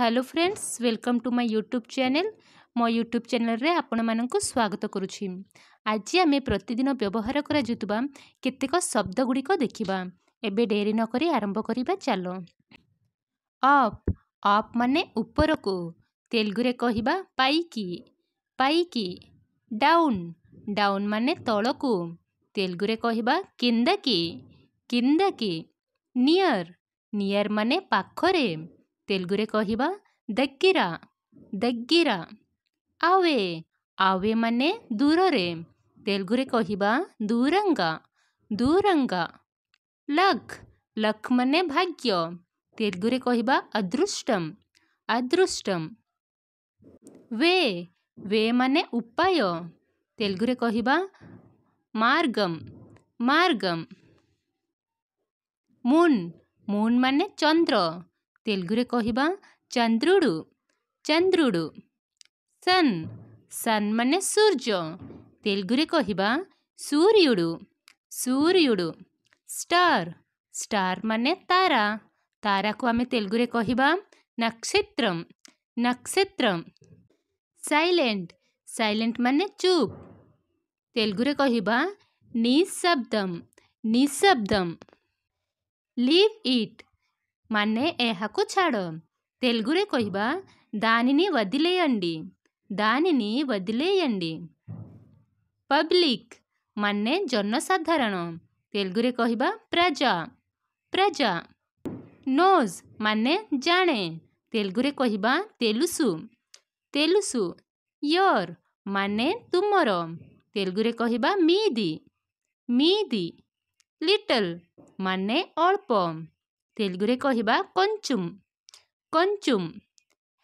Hello friends welcome to my YouTube channel ମୋ YouTube ଚ୍ୟାନେଲ୍ରେ ଆପଣମାନଙ୍କୁ ସ୍ୱାଗତ କରୁଛି ଆଜି ଆମେ ପ୍ରତିଦିନ ବ୍ୟବହାର କରାଯାଉଥିବା କେତେକ ଶବ୍ଦଗୁଡ଼ିକ ଦେଖିବା ଏବେ ଡେରି ନକରି ଆରମ୍ଭ କରିବା ଚାଲ ଅପ୍ ଅପ୍ ମାନେ ଉପରକୁ ତେଲୁଗୁରେ କହିବା ପାଇକି ପାଇକି ଡାଉନ୍ ଡାଉନ୍ ମାନେ ତଳକୁ ତେଲୁଗୁରେ କହିବା କିନ୍ଦାକି କିନ୍ଦାକି ନିୟର୍ ନିୟର୍ ମାନେ ପାଖରେ तेलुगु कह दगिरा दगिरा आवे आवे मने दूर रे तेलुगु कह दूरंगा दूरंगा लक लक मने भाग्य तेलुगु कह अदृष्टम अदृष्टम वे वे मने उपाय तेलुगु कह मार्गम मार्गम मुन मुन मने चंद्र ତେଲୁଗୁରେ କହିବା ଚନ୍ଦ୍ରୁଡୁ ଚନ୍ଦ୍ରୁଡୁ ସନ୍ ସନ୍ ମାନେ ସୂର୍ଯ୍ୟ ତେଲୁଗୁରେ କହିବା సూర్యుడు సూర్యుడు స్టార్ స్టార్ ମାନେ ତାରା ତାରାକୁ ଆମେ ତେଲୁଗୁରେ କହିବା ନକ୍ଷତ୍ରମ ନକ୍ଷତ୍ରମ ସାଇଲେଣ୍ଟ ସାଇଲେଣ୍ଟ ମାନେ ଚୁପ୍ ତେଲୁଗୁରେ କହିବା ନିଶବ୍ଦମ ନିଶବ୍ଦମ ଲିଭ୍ ଇଟ୍ मने छाड़ तेलुरे कह दाने वदी दाने वदी पब्लिक मान जनसाधारण तेलुगुरे कह प्रजा प्रजा नोज मान जाने तेलुगुरे कह तेलुसु तेलुसु योर मने तुमर तेलुगुरे कह मीदी मीदी लिटल मान अल्प तेलुगुरे कहिबा कंचुम कंचुम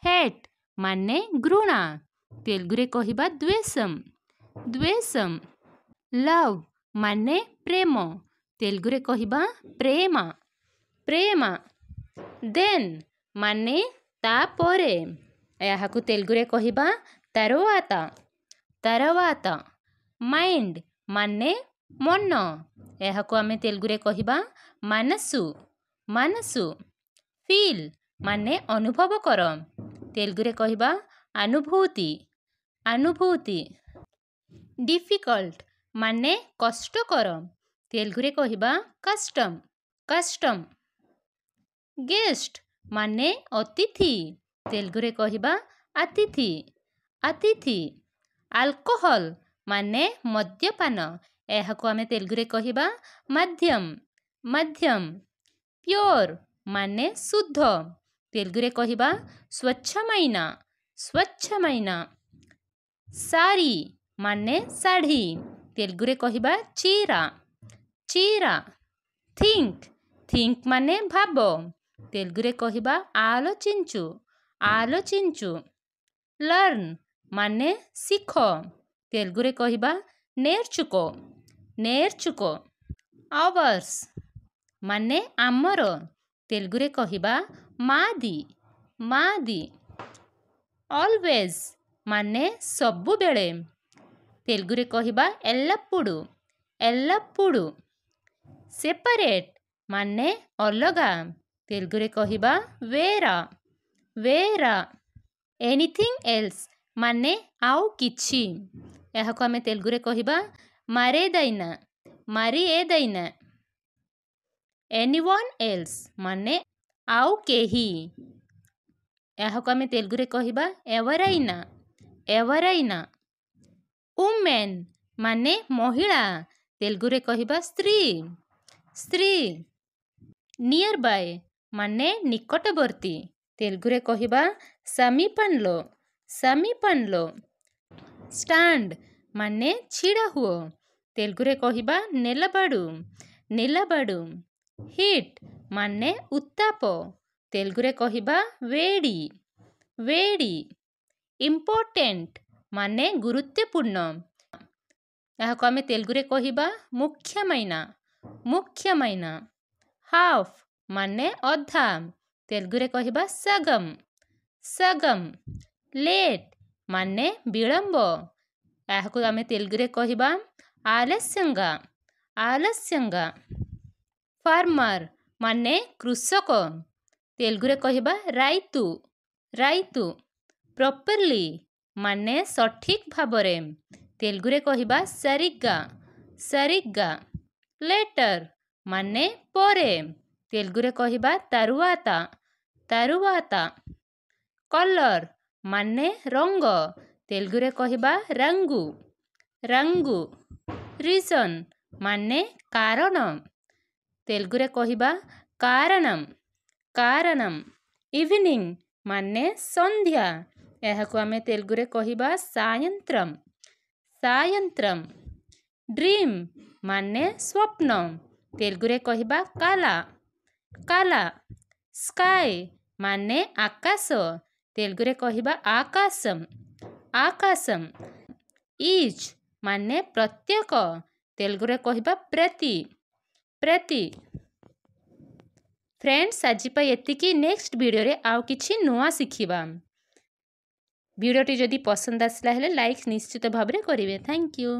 हेट माने घृणा तेलुगु तेलुगुरे कहिबा द्वेषम द्वेषम लव माने प्रेम तेलुगुरे कहिबा प्रेमा प्रेमा देन माने तापरे यहाँ तेलुगुरे कहिबा तरवाता तरवाता माइंड माने मन यहाँ तेलुगु तेलुगुरे कहिबा मानसु ମାନସୁ ଫିଲ୍ ମାନେ ଅନୁଭବ କର ତେଲୁଗୁରେ କହିବା ଆନୁଭୂତି ଆନୁଭୂତି ଡିଫିକଲ୍ଟ ମାନେ କଷ୍ଟକର ତେଲୁଗୁରେ କହିବା କଷ୍ଟମ୍ କଷ୍ଟମ୍ ଗେଷ୍ଟ ମାନେ ଅତିଥି ତେଲୁଗୁରେ କହିବା ଆତିଥି ଆତିଥି ଆଲକୋହଲ ମାନେ ମଦ୍ୟପାନ ଏହାକୁ ଆମେ ତେଲୁଗୁରେ କହିବା ମାଧ୍ୟମ ମାଧ୍ୟମ ପିଓର ମାନେ ଶୁଦ୍ଧ ତେଲୁଗୁରେ କହିବା ସ୍ୱଚ୍ଛ ମାଇନା ସ୍ୱଚ୍ଛ ମାଇନା ସାରି ମାନେ ଶାଢ଼ୀ ତେଲୁଗୁରେ କହିବା ଚିରା ଚିରା ଥିଙ୍କ ଥିଙ୍କ ମାନେ ଭାବ ତେଲୁଗୁରେ କହିବା ଆଲୋଚିଞ୍ଚୁ ଆଲୋଚିଞ୍ଚୁ ଲର୍ନ ମାନେ ଶିଖ ତେଲୁଗୁରେ କହିବା ନେର୍ଚୁକ ନେର୍ଚୁକ ଆୱାର୍ସ ಮನೆ ಆಮರ ತೆಲುಗುರೆ ಮಾದಿ. ಮಾದಿ ಮಾಲ್ವೇಜ ಮನೆ ಸವಳ ತೆಲುಗುರೆ ಕಹಾ ಎಲ್ಲ ಪುಡು ಎಲ್ಲ ಪುಡ ಸೆಪಾರೆಟ್ ಮನೆ ಅಲ್ಗಾ ತೆಲುಗುರೆ ಕೇರ ವೇರ ಎನಿಥಿಂಗ್ ಎಲ್ ಮೇ ಆಮೇಲೆ ತೆಲುಗುರೆ ಕಹಾ ಮಾರೆ ದೈನಾ ಮಾರಿ ଏନିୱାନ୍ ଏଲ୍ସ ମାନେ ଆଉ କେହି ଏହାକୁ ଆମେ ତେଲୁଗୁରେ କହିବା ଏୱାରାଇନା ଏୱାରାଇନା ଓମେନ୍ ମାନେ ମହିଳା ତେଲୁଗୁରେ କହିବା ସ୍ତ୍ରୀ ସ୍ତ୍ରୀ ନିୟର୍ ବାଏ ମାନେ ନିକଟବର୍ତ୍ତୀ ତେଲୁଗୁରେ କହିବା ସାମିପାନ୍ଲୋ ସାମିପାନ୍ଲୋ ଷ୍ଟାଣ୍ଡ ମାନେ ଛିଡ଼ା ହୁଅ ତେଲୁଗୁରେ କହିବା ନେଲାବାଡ଼ୁ ନେଲାବାଡ଼ୁ ହିଟ୍ ମାନେ ଉତ୍ତାପ ତେଲୁଗୁରେ କହିବା వేడి వేడి ଇମ୍ପୋର୍ଟାଣ୍ଟ ମାନେ ଗୁରୁତ୍ୱପୂର୍ଣ୍ଣ ଏହାକୁ ଆମେ ତେଲୁଗୁରେ କହିବା ମୁଖ୍ୟమైన ମୁଖ୍ୟమైన ହାଫ୍ ମାନେ ଅଧା ତେଲୁଗୁରେ କହିବା ସଗମ ସଗମ ଲେଟ୍ ମାନେ ବିଳମ୍ବ ଏହାକୁ ଆମେ ତେଲୁଗୁରେ କହିବା ଆଲସ୍ୟଙ୍ଗା ଆଲସ୍ୟଙ୍ଗା ଫାର୍ମର୍ ମାନେ କୃଷକ ତେଲୁଗୁରେ କହିବା ରାଇତୁ ରାଇତୁ ପ୍ରପର୍ଲି ମାନେ ସଠିକ୍ ଭାବରେ ତେଲୁଗୁରେ କହିବା ସରିଗା ସରିଗା ଲେଟର୍ ମାନେ ପରେ ତେଲୁଗୁରେ କହିବା ତାରୁଆତା ତାରୁଆତା କଲର୍ ମାନେ ରଙ୍ଗ ତେଲୁଗୁରେ କହିବା ରଙ୍ଗୁ ରଙ୍ଗୁ ରିଜନ୍ ମାନେ କାରଣ तेलुगुरे कह कारणम कारणम इवनिंग माने संध्या यहको आम तेलुगुरे कह सायंत्रम सायंत्रम ड्रीम माने स्वप्न तेलुगुरे कह काला काला स्काई माने आकाश तेलुगुरे कह आकाशम आकाशम इज माने प्रत्येक तेलुगुरे कह प्रति ପ୍ରତି ଫ୍ରେଣ୍ଡସ୍ ଆଜି ପାଇଁ ଏତିକି ନେକ୍ସଟ ଭିଡ଼ିଓରେ ଆଉ କିଛି ନୂଆ ଶିଖିବା ଭିଡ଼ିଓଟି ଯଦି ପସନ୍ଦ ଆସିଲା ହେଲେ ଲାଇକ୍ ନିଶ୍ଚିତ ଭାବରେ କରିବେ ଥ୍ୟାଙ୍କ ୟୁ